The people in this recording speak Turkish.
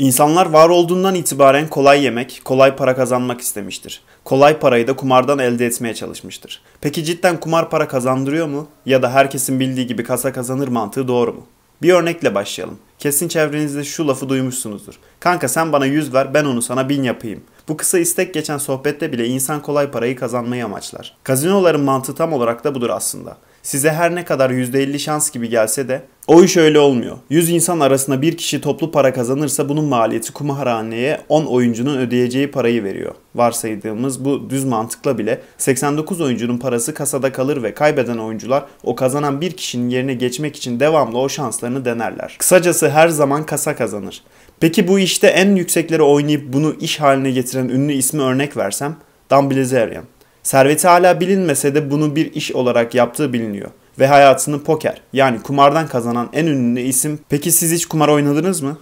İnsanlar var olduğundan itibaren kolay yemek, kolay para kazanmak istemiştir. Kolay parayı da kumardan elde etmeye çalışmıştır. Peki cidden kumar para kazandırıyor mu? Ya da herkesin bildiği gibi kasa kazanır mantığı doğru mu? Bir örnekle başlayalım. Kesin çevrenizde şu lafı duymuşsunuzdur. Kanka sen bana 100 ver ben onu sana 1000 yapayım. Bu kısa istek geçen sohbette bile insan kolay parayı kazanmayı amaçlar. Kazinoların mantığı tam olarak da budur aslında. Size her ne kadar %50 şans gibi gelse de o iş öyle olmuyor. 100 insan arasında bir kişi toplu para kazanırsa bunun maliyeti kumarhaneye 10 oyuncunun ödeyeceği parayı veriyor. Varsaydığımız bu düz mantıkla bile 89 oyuncunun parası kasada kalır ve kaybeden oyuncular o kazanan bir kişinin yerine geçmek için devamlı o şanslarını denerler. Kısacası her zaman kasa kazanır. Peki bu işte en yüksekleri oynayıp bunu iş haline getiren ünlü ismi örnek versem? Dan Bilzerian. Serveti hala bilinmese de bunu bir iş olarak yaptığı biliniyor ve hayatını poker yani kumardan kazanan en ünlü isim. Peki siz hiç kumar oynadınız mı?